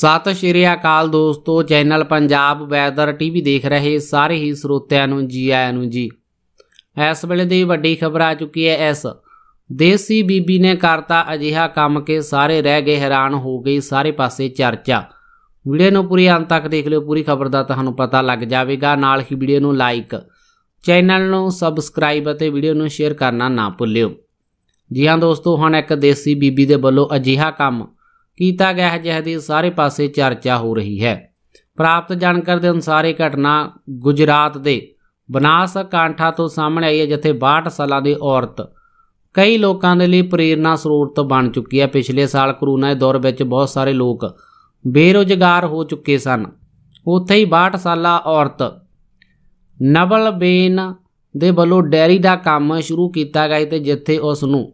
ਸਤਿ ਸ਼੍ਰੀ ਅਕਾਲ ਦੋਸਤੋ channel Punjab weather TV ਦੇਖ ਰਹੇ ਸਾਰੇ ਹੀ ਸਰੋਤਿਆਂ ਨੂੰ ਜੀ ਆਇਆਂ ਨੂੰ ਜੀ ਇਸ ਵੇਲੇ ਦੀ ਵੱਡੀ ਖਬਰ ਆ ਚੁੱਕੀ ਹੈ ਇਸ ਦੇਸੀ ਬੀਬੀ ਨੇ ਕਰਤਾ ਅਜਿਹਾ ਕੰਮ ਕਿ ਸਾਰੇ ਰਹਿ ਗਏ ਹੈਰਾਨ ਹੋ ਗਏ ਸਾਰੇ ਪਾਸੇ ਚਰਚਾ ਵੀਡੀਓ ਨੂੰ ਪੂਰੀ ਅੰਤ ਤੱਕ ਦੇਖ ਲਿਓ ਪੂਰੀ ਖਬਰ ਦਾ ਤੁਹਾਨੂੰ ਪਤਾ ਲੱਗ ਜਾਵੇਗਾ ਨਾਲ ਹੀ ਵੀਡੀਓ ਨੂੰ ਲਾਈਕ ਚੈਨਲ ਨੂੰ ਸਬਸਕ੍ਰਾਈਬ ਅਤੇ ਵੀਡੀਓ ਨੂੰ ਸ਼ੇਅਰ ਕਰਨਾ ਨਾ ਭੁੱਲਿਓ ਜੀ ਹਾਂ ਦੋਸਤੋ ਹੁਣ ਇੱਕ ਦੇਸੀ ਬੀਬੀ ਦੇ ਵੱਲੋਂ ਅਜਿਹਾ ਕੰਮ ਕੀਤਾ ਗਿਆ ਹੈ ਜਿਸ ਦੀ ਸਾਰੇ ਪਾਸੇ ਚਰਚਾ ਹੋ ਰਹੀ ਹੈ ਪ੍ਰਾਪਤ ਜਾਣਕਾਰੀ ਦੇ ਅਨੁਸਾਰ ਇਹ ਘਟਨਾ ਗੁਜਰਾਤ ਦੇ ਬਨਾਸ ਕਾਂਠਾ ਤੋਂ ਸਾਹਮਣੇ ਆਈ ਹੈ ਜਿੱਥੇ 62 ਸਾਲਾਂ ਦੀ ਔਰਤ ਕਈ ਲੋਕਾਂ ਦੇ ਲਈ ਪ੍ਰੇਰਣਾ ਸਰੋਤ ਬਣ ਚੁੱਕੀ ਹੈ ਪਿਛਲੇ ਸਾਲ ਕਰੋਨਾ ਦੇ ਦੌਰ ਵਿੱਚ ਬਹੁਤ ਸਾਰੇ ਲੋਕ ਬੇਰੋਜ਼ਗਾਰ ਹੋ ਚੁੱਕੇ ਸਨ ਉੱਥੇ ਹੀ 62 ਸਾਲਾ ਔਰਤ ਨਵਲ ਬੇਨ ਦੇ ਵੱਲੋਂ ਡੈਰੀ ਦਾ ਕੰਮ ਸ਼ੁਰੂ ਕੀਤਾ ਗਿਆ ਤੇ ਜਿੱਥੇ ਉਸ ਨੂੰ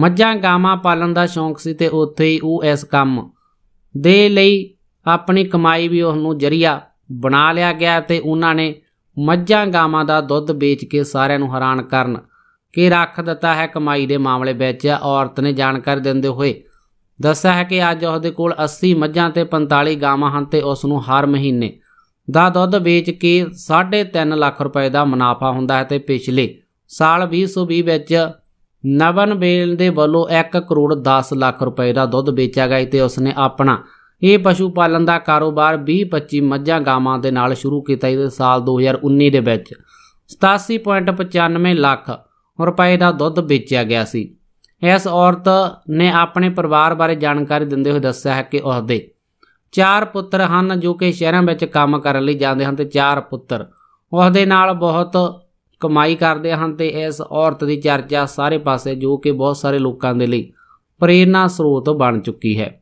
ਮੱਝਾਂ ਗਾਵਾਂ ਪਾਲਣ ਦਾ ਸ਼ੌਂਕ ਸੀ ਤੇ ਉੱਥੇ ਹੀ ਉਹ ਇਸ ਕੰਮ ਦੇ ਲਈ ਆਪਣੀ ਕਮਾਈ ਵੀ ਉਹਨੂੰ ਜਰੀਆ ਬਣਾ ਲਿਆ ਗਿਆ ਤੇ ਉਹਨਾਂ ਨੇ ਮੱਝਾਂ ਗਾਵਾਂ ਦਾ ਦੁੱਧ ਵੇਚ ਕੇ ਸਾਰਿਆਂ ਨੂੰ ਹੈਰਾਨ ਕਰਨ ਕਿ ਰੱਖ ਦਿੱਤਾ ਹੈ ਕਮਾਈ ਦੇ ਮਾਮਲੇ ਵਿੱਚ ਔਰਤ ਨੇ ਜਾਣਕਾਰੀ ਦਿੰਦੇ ਹੋਏ ਦੱਸਿਆ ਹੈ ਕਿ ਅੱਜ ਉਹਦੇ ਕੋਲ 80 ਮੱਝਾਂ ਤੇ 45 ਗਾਵਾਂ ਹਨ ਤੇ ਉਸ ਨੂੰ ਹਰ ਮਹੀਨੇ ਦਾ ਦੁੱਧ ਵੇਚ ਕੇ 3.5 ਲੱਖ ਰੁਪਏ ਦਾ ਮੁਨਾਫਾ ਹੁੰਦਾ ਹੈ ਤੇ ਪਿਛਲੇ ਸਾਲ 2020 ਵਿੱਚ ਨਵਨ ਬੇਲ ਦੇ ਵੱਲੋਂ 1 ਕਰੋੜ 10 ਲੱਖ ਰੁਪਏ ਦਾ ਦੁੱਧ ਵੇਚਿਆ ਗਿਆ ਤੇ ਉਸਨੇ ਆਪਣਾ ਇਹ ਪਸ਼ੂ ਪਾਲਣ ਦਾ ਕਾਰੋਬਾਰ 20-25 ਮੱਝਾਂ ਗਾਵਾਂ ਦੇ ਨਾਲ ਸ਼ੁਰੂ ਕੀਤਾ ਇਸ ਸਾਲ 2019 ਦੇ ਵਿੱਚ 87.95 ਲੱਖ ਰੁਪਏ ਦਾ ਦੁੱਧ ਵੇਚਿਆ ਗਿਆ ਸੀ ਇਸ ਔਰਤ ਨੇ ਆਪਣੇ ਪਰਿਵਾਰ ਬਾਰੇ ਜਾਣਕਾਰੀ ਦਿੰਦੇ ਹੋਏ ਦੱਸਿਆ ਹੈ ਕਿ ਉਸਦੇ ਚਾਰ ਪੁੱਤਰ ਹਨ ਜੋ ਕਿ ਸ਼ਹਿਰਾਂ ਵਿੱਚ ਕੰਮ ਕਰਨ ਲਈ ਜਾਂਦੇ ਹਨ ਤੇ ਚਾਰ ਪੁੱਤਰ ਉਸਦੇ ਨਾਲ ਬਹੁਤ ਕਮਾਈ ਕਰਦੇ ਹਨ ਤੇ ਇਸ ਔਰਤ ਦੀ ਚਰਚਾ ਸਾਰੇ ਪਾਸੇ ਜੋ ਕਿ ਬਹੁਤ ਸਾਰੇ ਲੋਕਾਂ ਦੇ ਲਈ ਪ੍ਰੇਰਣਾ ਸਰੋਤ ਬਣ ਚੁੱਕੀ ਹੈ